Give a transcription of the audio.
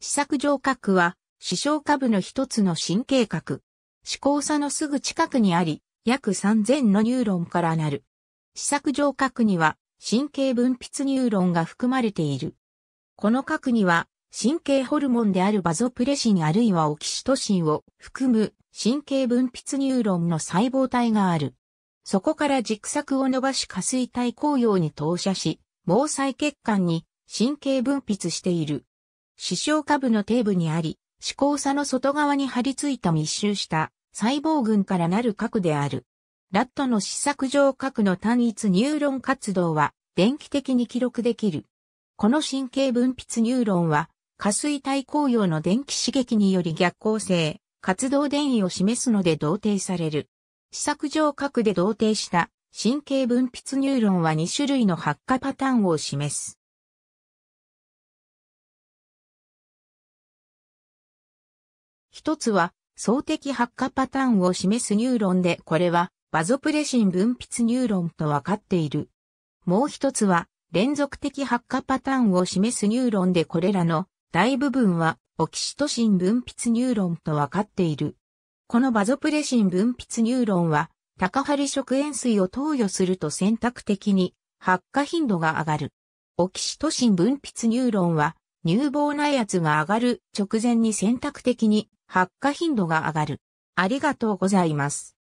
試作上核は、視床下部の一つの神経核。視交差のすぐ近くにあり、約3000のニューロンからなる。試作上核には、神経分泌ニューロンが含まれている。この核には、神経ホルモンであるバゾプレシンあるいはオキシトシンを含む神経分泌ニューロンの細胞体がある。そこから軸索を伸ばし下垂体紅葉に投射し、毛細血管に神経分泌している。視床下部の底部にあり、思考差の外側に張り付いた密集した細胞群からなる核である。ラットの試作上核の単一ニューロン活動は電気的に記録できる。この神経分泌ニューロンは、下垂体光葉の電気刺激により逆行性、活動電位を示すので同定される。試作上核で同定した神経分泌ニューロンは2種類の発火パターンを示す。一つは、相的発火パターンを示すニューロンで、これは、バゾプレシン分泌ニューロンと分かっている。もう一つは、連続的発火パターンを示すニューロンでこれらの大部分はオキシトシン分泌ニューロンと分かっている。このバゾプレシン分泌ニューロンは、高張食塩水を投与すると選択的に発火頻度が上がる。オキシトシン分泌ニューロンは、乳房内圧が上がる直前に選択的に発火頻度が上がる。ありがとうございます。